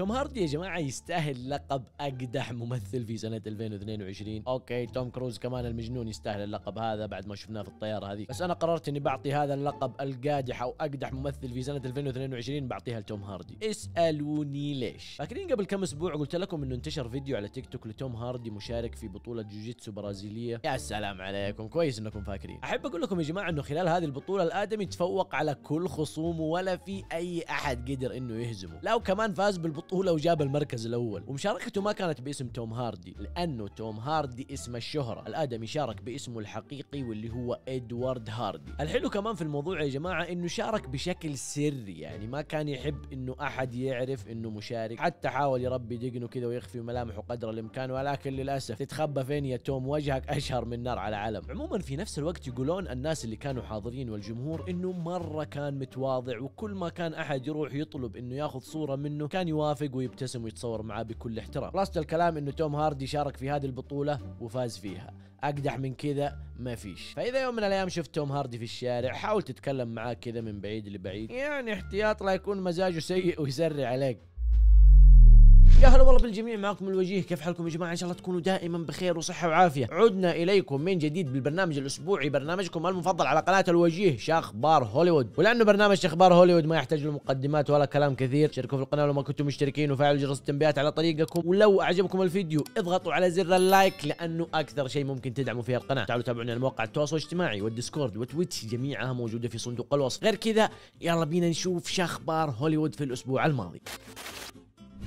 توم هاردي يا جماعه يستاهل لقب اقدح ممثل في سنه 2022 اوكي توم كروز كمان المجنون يستاهل اللقب هذا بعد ما شفناه في الطياره هذه بس انا قررت اني بعطي هذا اللقب القادح او اقدح ممثل في سنه 2022 بعطيها لتوم هاردي اسالوني ليش فاكرين قبل كم اسبوع قلت لكم انه انتشر فيديو على تيك توك لتوم هاردي مشارك في بطوله جوجيتسو برازيليه يا سلام عليكم كويس انكم فاكرين احب اقول لكم يا جماعه انه خلال هذه البطوله الادمي تفوق على كل خصومه ولا في اي احد قدر انه يهزمه لو كمان فاز بالبطوله هو لو جاب المركز الاول ومشاركته ما كانت باسم توم هاردي لانه توم هاردي اسم الشهرة الادمي شارك باسمه الحقيقي واللي هو ادوارد هاردي الحلو كمان في الموضوع يا جماعة انه شارك بشكل سري يعني ما كان يحب انه احد يعرف انه مشارك حتى حاول يربي دقنه كذا ويخفي ملامحه قدر الامكان ولكن للاسف تتخبى فين يا توم وجهك اشهر من نار على علم عموما في نفس الوقت يقولون الناس اللي كانوا حاضرين والجمهور انه مرة كان متواضع وكل ما كان احد يروح يطلب انه ياخذ صورة منه كان يوافق يرافق ويبتسم ويتصور معاه بكل احترام خلاصة الكلام انه توم هاردي شارك في هذه البطولة وفاز فيها اقدح من كذا ما فيش فاذا يوم من الايام شفت توم هاردي في الشارع حاول تتكلم معاه كذا من بعيد لبعيد يعني احتياط لا يكون مزاجه سيء ويسرع عليك يا هلا والله بالجميع معكم الوجيه كيف حالكم يا جماعه ان شاء الله تكونوا دائما بخير وصحه وعافيه عدنا اليكم من جديد بالبرنامج الاسبوعي برنامجكم المفضل على قناه الوجيه شخبار هوليوود ولانه برنامج شخبار هوليوود ما يحتاج لمقدمات ولا كلام كثير شاركوا في القناه لو ما كنتم مشتركين وفعلوا جرس التنبيهات على طريقكم ولو اعجبكم الفيديو اضغطوا على زر اللايك لانه اكثر شيء ممكن تدعموا فيه القناه تعالوا تابعونا على مواقع التواصل الاجتماعي والديسكورد وتويتش جميعها موجوده في صندوق الوصف غير كذا يلا بينا نشوف شخبار هوليوود في الاسبوع الماضي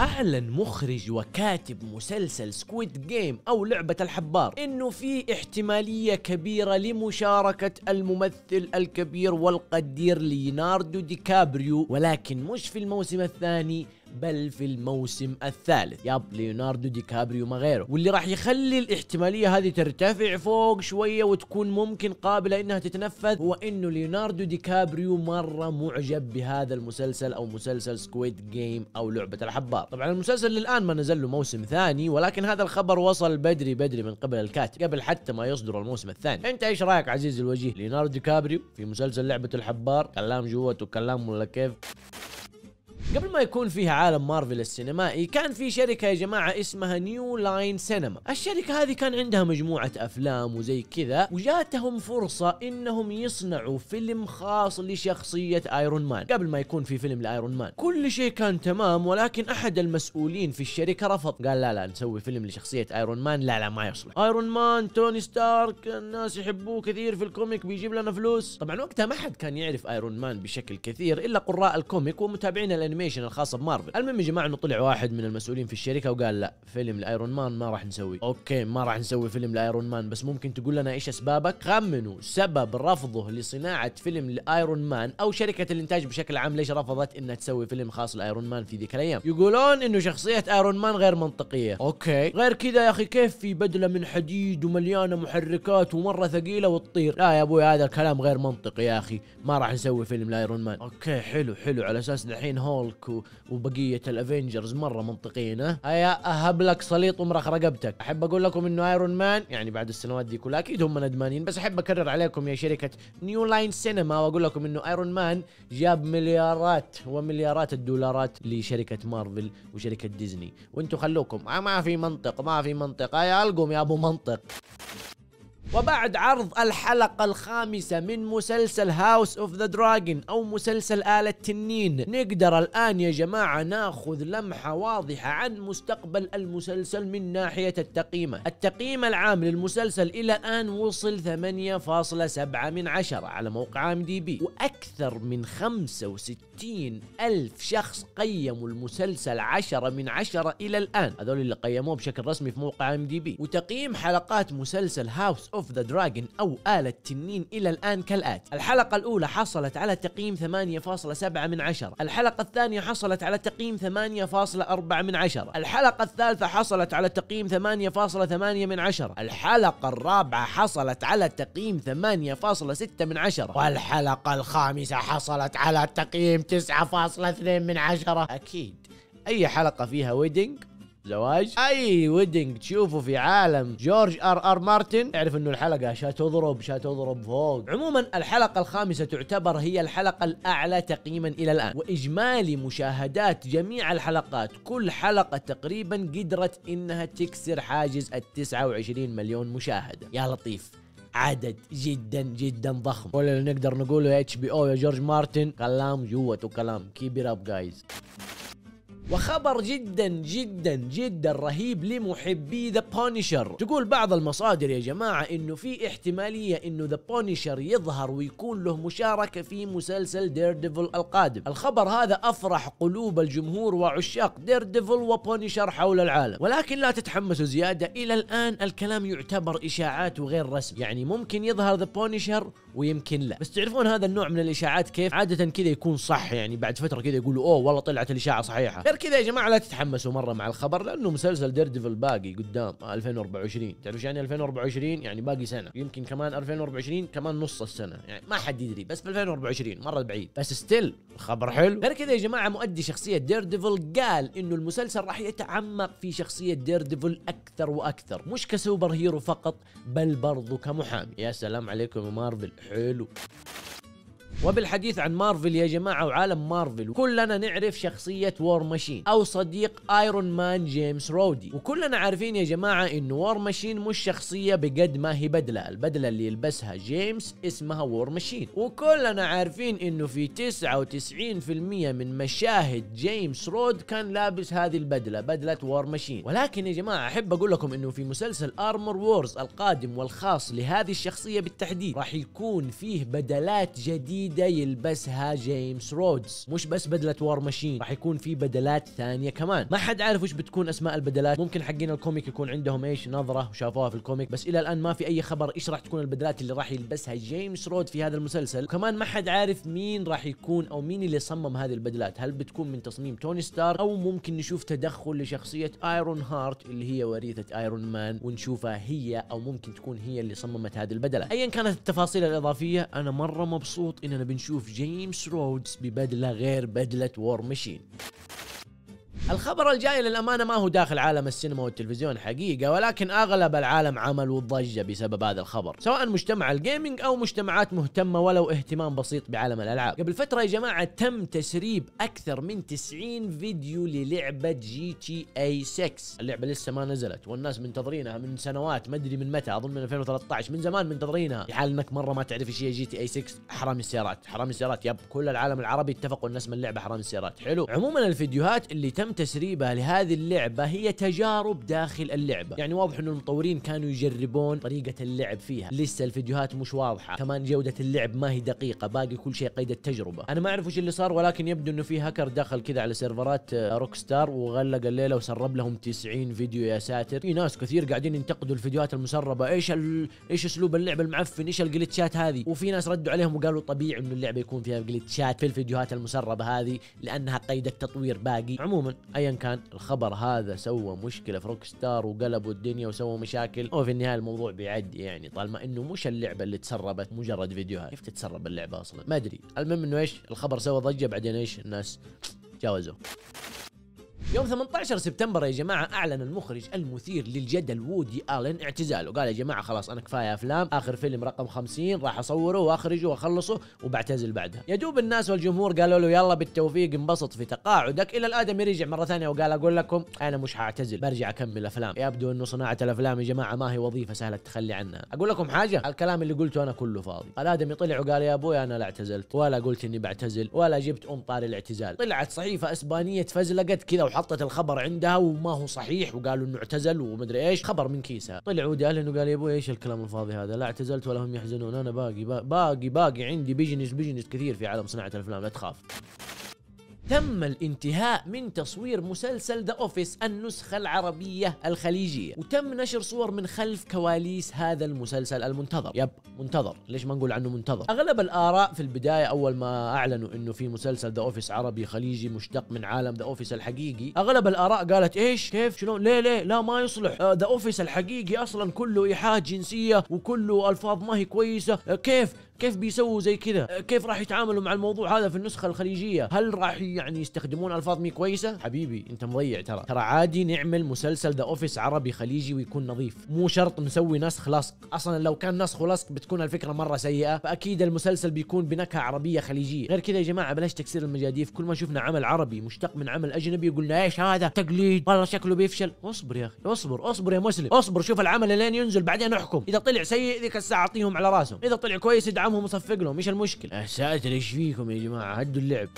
أعلن مخرج وكاتب مسلسل سكويد جيم أو لعبة الحبار إنه في احتمالية كبيرة لمشاركة الممثل الكبير والقدير ليناردو دي كابريو ولكن مش في الموسم الثاني بل في الموسم الثالث ياب ليوناردو دي كابريو ما غيره واللي راح يخلي الاحتمالية هذه ترتفع فوق شوية وتكون ممكن قابلة انها تتنفذ هو انه ليوناردو دي كابريو مرة معجب بهذا المسلسل او مسلسل سكويد جيم او لعبة الحبار طبعا المسلسل للان ما نزل له موسم ثاني ولكن هذا الخبر وصل بدري بدري من قبل الكاتب قبل حتى ما يصدر الموسم الثاني انت ايش رايك عزيزي الوجيه ليوناردو دي كابريو في مسلسل لعبة الحبار كلام جوته كلام ولا كيف قبل ما يكون فيها عالم مارفل السينمائي كان في شركة يا جماعة اسمها نيو لاين سينما الشركة هذه كان عندها مجموعة أفلام وزي كذا وجاتهم فرصة إنهم يصنعوا فيلم خاص لشخصية ايرون مان قبل ما يكون في فيلم لايرون مان كل شيء كان تمام ولكن أحد المسؤولين في الشركة رفض قال لا لا نسوي فيلم لشخصية ايرون مان لا لا ما يصلح ايرون مان توني ستارك الناس يحبوه كثير في الكوميك بيجيب لنا فلوس طبعا وقتها ما حد كان يعرف ايرون مان بشكل كثير إلا قراء الكوميك ومتابعين الانمي الانيميشن الخاصه بمارفل المهم يا جماعه انه طلع واحد من المسؤولين في الشركه وقال لا فيلم لايرون مان ما راح نسوي اوكي ما راح نسوي فيلم لايرون مان بس ممكن تقول لنا ايش اسبابك خمنوا سبب رفضه لصناعه فيلم لايرون مان او شركه الانتاج بشكل عام ليش رفضت انها تسوي فيلم خاص لايرون مان في ذيك الايام يقولون انه شخصيه ايرون مان غير منطقيه اوكي غير كذا يا اخي كيف في بدله من حديد ومليانه محركات ومره ثقيله وتطير لا يا ابوي هذا الكلام غير منطقي يا اخي ما راح نسوي فيلم لايرون مان اوكي حلو حلو على اساس دحين هول هالك وبقيه الافنجرز مره منطقينه هيا اهب لك صليط ومرخ رقبتك احب اقول لكم انه ايرون مان يعني بعد السنوات دي كلها اكيد هم ندمانين بس احب اكرر عليكم يا شركه نيو لاين سينما واقول لكم انه ايرون مان جاب مليارات ومليارات الدولارات لشركه مارفل وشركه ديزني وانتم خلوكم ما في منطق ما في منطق هيا القم يا ابو منطق وبعد عرض الحلقة الخامسة من مسلسل هاوس اوف ذا دراجون او مسلسل آلة التنين نقدر الان يا جماعة ناخذ لمحة واضحة عن مستقبل المسلسل من ناحية التقييمة التقييم العام للمسلسل الى الان وصل 8.7 من عشرة على موقع ام دي بي واكثر من 65 الف شخص قيموا المسلسل 10 من عشرة الى الان هذول اللي قيموه بشكل رسمي في موقع ام دي بي وتقييم حلقات مسلسل هاوس اوف ذا دراجون او آلة تنين الى الان كالاتي الحلقة الاولى حصلت على تقييم 8.7 من 10 الحلقة الثانية حصلت على تقييم 8.4 من 10 الحلقة الثالثة حصلت على تقييم 8.8 من 10 الحلقة الرابعة حصلت على تقييم 8.6 من 10 والحلقة الخامسة حصلت على تقييم 9.2 من 10 أكيد أي حلقة فيها ويدنج زواج اي ويدنج تشوفه في عالم جورج ار ار مارتن اعرف انه الحلقه شاتضرب شاتضرب فوق عموما الحلقه الخامسه تعتبر هي الحلقه الاعلى تقييما الى الان واجمالي مشاهدات جميع الحلقات كل حلقه تقريبا قدرت انها تكسر حاجز ال 29 مليون مشاهده يا لطيف عدد جدا جدا ضخم ولا نقدر نقوله اتش بي او يا جورج مارتن كلام جوته كلام كيب اب جايز وخبر جدا جدا جدا رهيب لمحبي ذا بونيشر تقول بعض المصادر يا جماعة انه في احتمالية انه ذا بونيشر يظهر ويكون له مشاركة في مسلسل دير ديفل القادم الخبر هذا افرح قلوب الجمهور وعشاق دير ديفل وبونيشر حول العالم ولكن لا تتحمسوا زيادة الى الان الكلام يعتبر اشاعات وغير رسمي يعني ممكن يظهر ذا بونيشر ويمكن لا بس تعرفون هذا النوع من الاشاعات كيف عادة كذا يكون صح يعني بعد فترة كذا يقولوا اوه والله طلعت الاشاعة صحيحة غير كذا يا جماعه لا تتحمسوا مره مع الخبر لانه مسلسل دير ديفل باقي قدام 2024 تعرف يعني 2024 يعني باقي سنه يمكن كمان 2024 كمان نص السنه يعني ما حد يدري بس ب 2024 مره بعيد بس ستيل الخبر حلو غير كذا يا جماعه مؤدي شخصيه دير ديفل قال انه المسلسل راح يتعمق في شخصيه دير ديفل اكثر واكثر مش كسوبر هيرو فقط بل برضو كمحامي يا سلام عليكم يا مارفل حلو وبالحديث عن مارفل يا جماعة وعالم مارفل كلنا نعرف شخصية وور ماشين أو صديق ايرون مان جيمس رودي وكلنا عارفين يا جماعة انه وور ماشين مش شخصية بقد ما هي بدلة البدلة اللي يلبسها جيمس اسمها وور ماشين وكلنا عارفين انه في 99% من مشاهد جيمس رود كان لابس هذه البدلة بدلة وور ماشين ولكن يا جماعة احب اقول لكم انه في مسلسل ارمر وورز القادم والخاص لهذه الشخصية بالتحديد راح يكون فيه بدلات جديدة جديده يلبسها جيمس رودز مش بس بدله وار ماشين راح يكون في بدلات ثانيه كمان ما حد عارف وش بتكون اسماء البدلات ممكن حقين الكوميك يكون عندهم ايش نظره وشافوها في الكوميك بس الى الان ما في اي خبر ايش راح تكون البدلات اللي راح يلبسها جيمس رود في هذا المسلسل وكمان ما حد عارف مين راح يكون او مين اللي صمم هذه البدلات هل بتكون من تصميم توني ستار او ممكن نشوف تدخل لشخصيه ايرون هارت اللي هي وريثه ايرون مان ونشوفها هي او ممكن تكون هي اللي صممت هذه البدلات ايا كانت التفاصيل الاضافيه انا مره مبسوط ان بنشوف جيمس رودز ببدله غير بدله وور مشين الخبر الجاي للأمانة ما هو داخل عالم السينما والتلفزيون حقيقة ولكن أغلب العالم عملوا ضجه بسبب هذا الخبر سواء مجتمع الجيمنج أو مجتمعات مهتمة ولو اهتمام بسيط بعالم الألعاب قبل فترة يا جماعة تم تسريب أكثر من 90 فيديو للعبة جي تي اي 6 اللعبة لسه ما نزلت والناس منتظرينها من سنوات ما أدري من متى أظن من 2013 من زمان منتظرينها في حال أنك مرة ما تعرف ايش هي جي تي اي 6 حرام السيارات حرام السيارات يب كل العالم العربي اتفقوا الناس من اللعبة حرام السيارات حلو عموما الفيديوهات اللي تم تسريبها لهذه اللعبة هي تجارب داخل اللعبة يعني واضح انه المطورين كانوا يجربون طريقة اللعب فيها لسه الفيديوهات مش واضحة كمان جودة اللعب ما هي دقيقة باقي كل شيء قيد التجربة أنا ما أعرف وش اللي صار ولكن يبدو أنه في هاكر دخل كذا على سيرفرات آه، روك ستار وغلق الليلة وسرب لهم 90 فيديو يا ساتر في ناس كثير قاعدين ينتقدوا الفيديوهات المسربة إيش ال... إيش أسلوب اللعب المعفن إيش الجلتشات هذه وفي ناس ردوا عليهم وقالوا طبيعي أنه اللعبة يكون فيها جلتشات في الفيديوهات المسربة هذه لأنها قيد التطوير باقي عموما ايا كان الخبر هذا سوى مشكله في روك ستار وقلبوا الدنيا وسووا مشاكل وفي النهايه الموضوع بيعدي يعني طالما انه مش اللعبه اللي تسربت مجرد فيديوهات كيف تتسرب اللعبه اصلا ما ادري المهم انه ايش الخبر سوى ضجه بعدين ايش الناس تجاوزوه يوم 18 سبتمبر يا جماعه اعلن المخرج المثير للجدل وودي الين اعتزاله قال يا جماعه خلاص انا كفايه افلام اخر فيلم رقم 50 راح اصوره واخرجه واخلصه وبعتزل بعدها يا دوب الناس والجمهور قالوا له يلا بالتوفيق انبسط في تقاعدك الى الادم رجع مره ثانيه وقال اقول لكم انا مش حاعتزل برجع اكمل افلام يبدو انه صناعه الافلام يا جماعه ما هي وظيفه سهله التخلي عنها اقول لكم حاجه الكلام اللي قلته انا كله فاضي الادمي طلع وقال يا ابوي انا لا اعتزلت ولا قلت اني بعتزل ولا جبت ام الاعتزال طلعت صحيفه اسبانيه تفزلقت كذا حطت الخبر عندها وما هو صحيح وقالوا انه اعتزل ومدري ايش خبر من كيسها طلع ودي انه قال يا ابوي ايش الكلام الفاضي هذا لا اعتزلت ولا هم يحزنون انا باقي باقي باقي, باقي عندي بيجنس بيجنس كثير في عالم صناعه الافلام لا تخاف تم الانتهاء من تصوير مسلسل ذا اوفيس النسخة العربية الخليجية وتم نشر صور من خلف كواليس هذا المسلسل المنتظر يب منتظر ليش ما نقول عنه منتظر اغلب الاراء في البداية اول ما اعلنوا انه في مسلسل ذا اوفيس عربي خليجي مشتق من عالم ذا اوفيس الحقيقي اغلب الاراء قالت ايش كيف شلون ليه ليه لا ما يصلح ذا آه، اوفيس الحقيقي اصلا كله ايحاء جنسية وكله الفاظ ما هي كويسة آه، كيف كيف بيسووا زي كذا آه، كيف راح يتعاملوا مع الموضوع هذا في النسخه الخليجيه هل راح يعني يستخدمون الفاظ مي كويسه حبيبي انت مضيع ترى ترى عادي نعمل مسلسل ذا اوفيس عربي خليجي ويكون نظيف مو شرط نسوي نسخ لصق اصلا لو كان نسخ ولصق بتكون الفكره مره سيئه فاكيد المسلسل بيكون بنكهه عربيه خليجيه غير كذا يا جماعه بلاش تكسير المجاديف كل ما شفنا عمل عربي مشتق من عمل اجنبي يقولنا ايش هذا تقليد والله شكله بيفشل اصبر يا اخي اصبر اصبر يا مسلم اصبر شوف العمل لين ينزل بعدين احكم اذا طلع سيء ذيك الساعه اعطيهم على راسهم اذا طلع كويس ادعم عمهم مصفق لهم ايش المشكله؟ يا ساتر ايش فيكم يا جماعه هدوا اللعب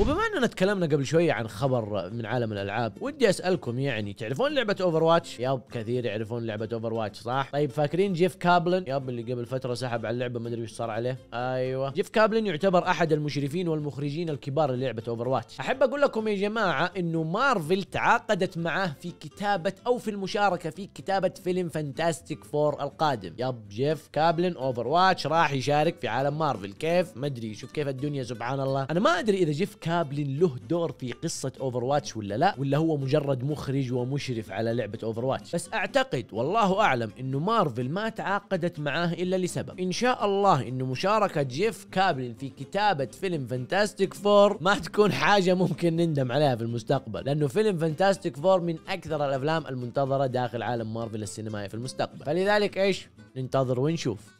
وبما اننا تكلمنا قبل شويه عن خبر من عالم الالعاب ودي اسالكم يعني تعرفون لعبه اوفر واتش ياب كثير يعرفون لعبه اوفر واتش صح طيب فاكرين جيف كابلن ياب اللي قبل فتره سحب على اللعبه ما ادري ايش صار عليه ايوه جيف كابلن يعتبر احد المشرفين والمخرجين الكبار للعبه اوفر واتش احب اقول لكم يا جماعه انه مارفل تعاقدت معاه في كتابه او في المشاركه في كتابه فيلم فانتاستيك فور القادم ياب جيف كابلن اوفر واتش راح يشارك في عالم مارفل كيف ما ادري شوف كيف الدنيا سبحان الله انا ما ادري اذا جيف كابلن له دور في قصه اوفر واتش ولا لا ولا هو مجرد مخرج ومشرف على لعبه اوفر واتش بس اعتقد والله اعلم انه مارفل ما تعاقدت معاه الا لسبب ان شاء الله انه مشاركه جيف كابلن في كتابه فيلم فانتاستيك فور ما تكون حاجه ممكن نندم عليها في المستقبل لانه فيلم فانتاستيك فور من اكثر الافلام المنتظره داخل عالم مارفل السينمائي في المستقبل فلذلك ايش ننتظر ونشوف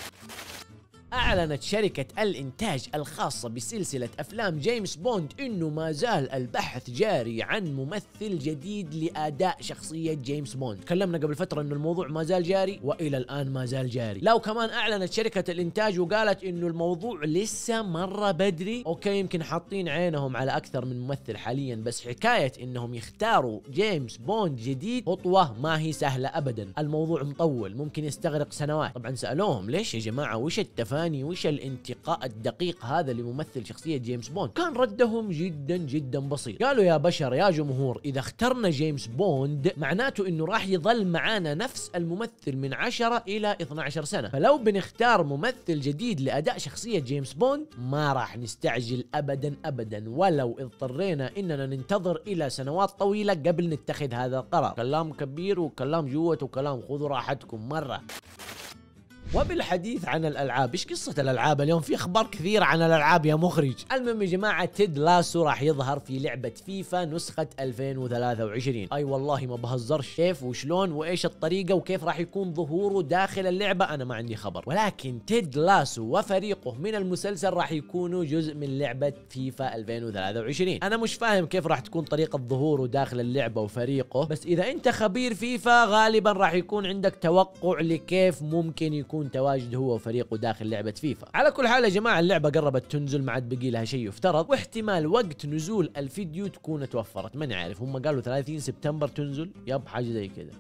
أعلنت شركة الإنتاج الخاصة بسلسلة أفلام جيمس بوند إنه ما زال البحث جاري عن ممثل جديد لأداء شخصية جيمس بوند تكلمنا قبل فترة إنه الموضوع ما زال جاري وإلى الآن ما زال جاري لا وكمان أعلنت شركة الإنتاج وقالت إنه الموضوع لسه مرة بدري أوكي يمكن حاطين عينهم على أكثر من ممثل حاليا بس حكاية إنهم يختاروا جيمس بوند جديد خطوة ما هي سهلة أبدا الموضوع مطول ممكن يستغرق سنوات طبعا سألوهم ليش يا جماعة وش التفاهم فاني وش الانتقاء الدقيق هذا لممثل شخصية جيمس بوند كان ردهم جدا جدا بسيط قالوا يا بشر يا جمهور إذا اخترنا جيمس بوند معناته أنه راح يظل معانا نفس الممثل من 10 إلى 12 سنة فلو بنختار ممثل جديد لأداء شخصية جيمس بوند ما راح نستعجل أبدا أبدا ولو اضطرينا أننا ننتظر إلى سنوات طويلة قبل نتخذ هذا القرار كلام كبير وكلام جوة وكلام خذوا راحتكم مرة وبالحديث عن الالعاب ايش قصه الالعاب اليوم في اخبار كثيره عن الالعاب يا مخرج المهم يا جماعه تيد لاسو راح يظهر في لعبه فيفا نسخه 2023 اي والله ما بهزر كيف وشلون وايش الطريقه وكيف راح يكون ظهوره داخل اللعبه انا ما عندي خبر ولكن تيد لاسو وفريقه من المسلسل راح يكونوا جزء من لعبه فيفا 2023 انا مش فاهم كيف راح تكون طريقه ظهوره داخل اللعبه وفريقه بس اذا انت خبير فيفا غالبا راح يكون عندك توقع لكيف ممكن يكون يكون تواجد هو وفريقه داخل لعبه فيفا على كل حال يا جماعه اللعبه قربت تنزل ما عاد بقي لها شيء يفترض واحتمال وقت نزول الفيديو تكون توفرت من عارف هم قالوا 30 سبتمبر تنزل يب حاجه زي كذا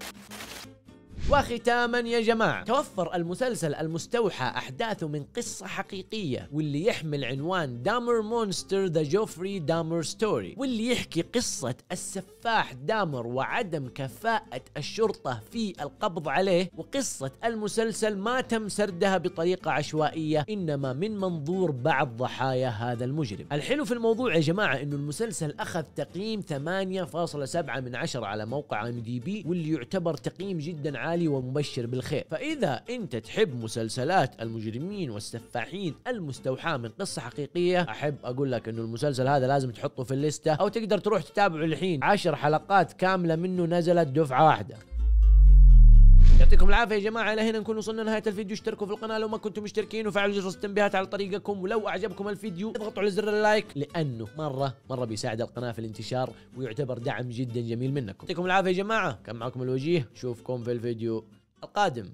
وختاما يا جماعة توفر المسلسل المستوحى أحداثه من قصة حقيقية واللي يحمل عنوان دامر مونستر ذا جوفري دامر ستوري واللي يحكي قصة السفاح دامر وعدم كفاءة الشرطة في القبض عليه وقصة المسلسل ما تم سردها بطريقة عشوائية إنما من منظور بعض ضحايا هذا المجرم الحلو في الموضوع يا جماعة إنه المسلسل أخذ تقييم 8.7 من 10 على موقع ام دي بي واللي يعتبر تقييم جدا عالي عالي ومبشر بالخير فإذا أنت تحب مسلسلات المجرمين والسفاحين المستوحاة من قصة حقيقية أحب أقول لك أنه المسلسل هذا لازم تحطه في الليستة أو تقدر تروح تتابعه الحين عشر حلقات كاملة منه نزلت دفعة واحدة يعطيكم العافيه يا جماعه الى هنا نكون وصلنا لنهايه الفيديو اشتركوا في القناه لو ما كنتم مشتركين وفعلوا جرس التنبيهات على طريقكم ولو اعجبكم الفيديو اضغطوا على زر اللايك لانه مره مره بيساعد القناه في الانتشار ويعتبر دعم جدا جميل منكم يعطيكم العافيه يا جماعه كان معكم الوجيه اشوفكم في الفيديو القادم